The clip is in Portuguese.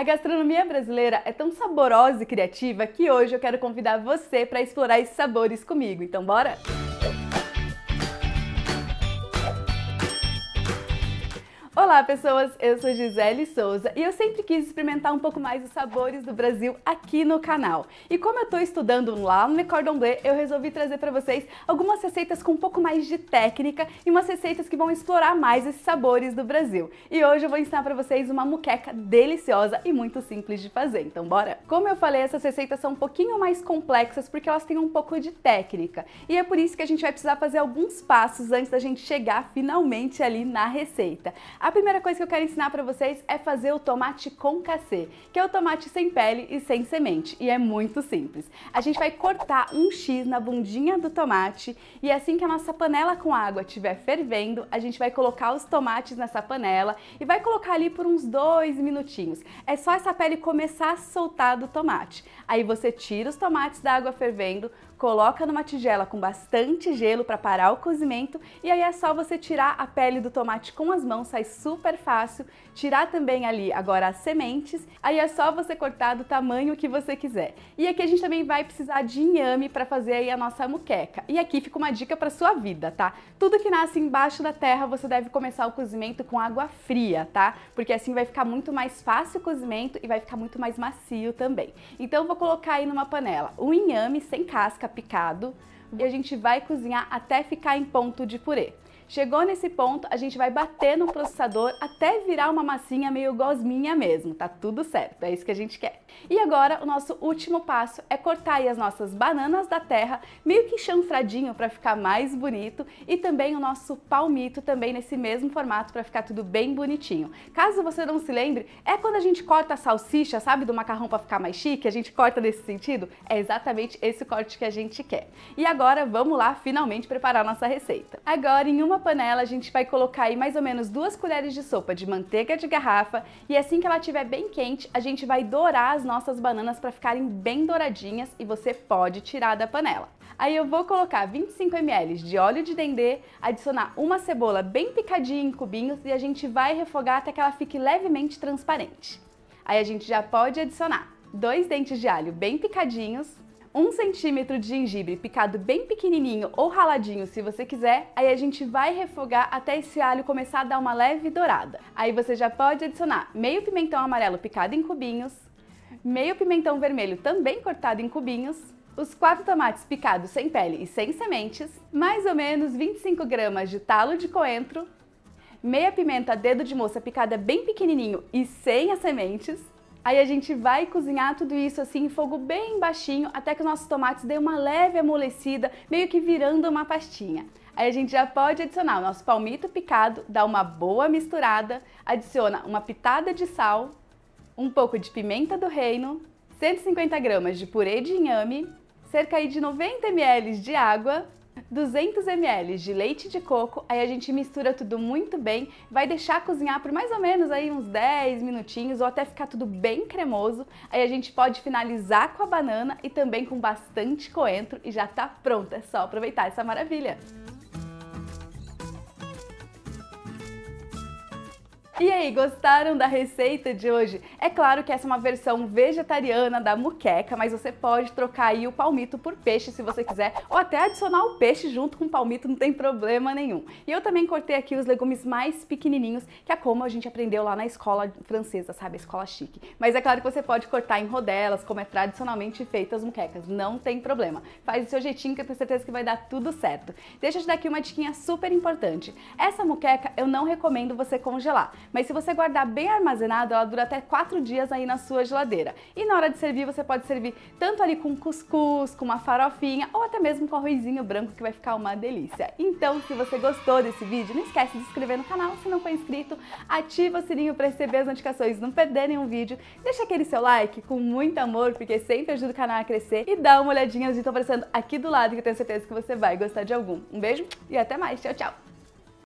A gastronomia brasileira é tão saborosa e criativa que hoje eu quero convidar você para explorar esses sabores comigo. Então, bora? Olá, pessoas! Eu sou Gisele Souza e eu sempre quis experimentar um pouco mais os sabores do Brasil aqui no canal. E como eu estou estudando lá no Cordon Bleu, eu resolvi trazer para vocês algumas receitas com um pouco mais de técnica e umas receitas que vão explorar mais esses sabores do Brasil. E hoje eu vou ensinar para vocês uma muqueca deliciosa e muito simples de fazer, então bora! Como eu falei, essas receitas são um pouquinho mais complexas porque elas têm um pouco de técnica. E é por isso que a gente vai precisar fazer alguns passos antes da gente chegar finalmente ali na receita. A primeira coisa que eu quero ensinar para vocês é fazer o tomate cacê, que é o tomate sem pele e sem semente, e é muito simples. A gente vai cortar um X na bundinha do tomate e assim que a nossa panela com água estiver fervendo, a gente vai colocar os tomates nessa panela e vai colocar ali por uns dois minutinhos. É só essa pele começar a soltar do tomate. Aí você tira os tomates da água fervendo, coloca numa tigela com bastante gelo para parar o cozimento e aí é só você tirar a pele do tomate com as mãos, sai super super fácil. Tirar também ali agora as sementes, aí é só você cortar do tamanho que você quiser. E aqui a gente também vai precisar de inhame para fazer aí a nossa muqueca. E aqui fica uma dica para sua vida, tá? Tudo que nasce embaixo da terra, você deve começar o cozimento com água fria, tá? Porque assim vai ficar muito mais fácil o cozimento e vai ficar muito mais macio também. Então vou colocar aí numa panela um inhame sem casca picado e a gente vai cozinhar até ficar em ponto de purê. Chegou nesse ponto, a gente vai bater no processador até virar uma massinha meio gosminha mesmo, tá tudo certo, é isso que a gente quer. E agora, o nosso último passo é cortar as nossas bananas da terra, meio que chanfradinho para ficar mais bonito, e também o nosso palmito também nesse mesmo formato para ficar tudo bem bonitinho. Caso você não se lembre, é quando a gente corta a salsicha, sabe, do macarrão para ficar mais chique, a gente corta nesse sentido? É exatamente esse corte que a gente quer. E agora, vamos lá finalmente preparar nossa receita. Agora, em uma panela, a gente vai colocar aí mais ou menos duas colheres de sopa de manteiga de garrafa e assim que ela estiver bem quente, a gente vai dourar as nossas bananas para ficarem bem douradinhas e você pode tirar da panela. Aí eu vou colocar 25 ml de óleo de dendê, adicionar uma cebola bem picadinha em cubinhos e a gente vai refogar até que ela fique levemente transparente. Aí a gente já pode adicionar dois dentes de alho bem picadinhos, um centímetro de gengibre picado bem pequenininho ou raladinho se você quiser, aí a gente vai refogar até esse alho começar a dar uma leve dourada. Aí você já pode adicionar meio pimentão amarelo picado em cubinhos, meio pimentão vermelho também cortado em cubinhos, os quatro tomates picados sem pele e sem sementes, mais ou menos 25 gramas de talo de coentro, meia pimenta dedo de moça picada bem pequenininho e sem as sementes, Aí a gente vai cozinhar tudo isso assim em fogo bem baixinho até que os nossos tomates dêem uma leve amolecida, meio que virando uma pastinha. Aí a gente já pode adicionar o nosso palmito picado, dá uma boa misturada, adiciona uma pitada de sal, um pouco de pimenta do reino, 150 gramas de purê de inhame, cerca de 90 ml de água 200 ml de leite de coco, aí a gente mistura tudo muito bem, vai deixar cozinhar por mais ou menos aí uns 10 minutinhos ou até ficar tudo bem cremoso. Aí a gente pode finalizar com a banana e também com bastante coentro e já tá pronto, é só aproveitar essa maravilha. E aí, gostaram da receita de hoje? É claro que essa é uma versão vegetariana da muqueca, mas você pode trocar aí o palmito por peixe se você quiser, ou até adicionar o peixe junto com o palmito, não tem problema nenhum. E eu também cortei aqui os legumes mais pequenininhos, que é como a gente aprendeu lá na escola francesa, sabe? escola chique. Mas é claro que você pode cortar em rodelas, como é tradicionalmente feito as muquecas, não tem problema. Faz do seu jeitinho que eu tenho certeza que vai dar tudo certo. Deixa eu te dar aqui uma diquinha super importante. Essa muqueca eu não recomendo você congelar, mas se você guardar bem armazenado, ela dura até 4 dias aí na sua geladeira. E na hora de servir, você pode servir tanto ali com cuscuz, com uma farofinha ou até mesmo com arrozinho branco que vai ficar uma delícia. Então, se você gostou desse vídeo, não esquece de se inscrever no canal, se não for inscrito, ativa o sininho para receber as notificações e não perder nenhum vídeo. Deixa aquele seu like com muito amor, porque sempre ajuda o canal a crescer e dá uma olhadinha nos que estão aparecendo aqui do lado que eu tenho certeza que você vai gostar de algum. Um beijo e até mais. Tchau, tchau!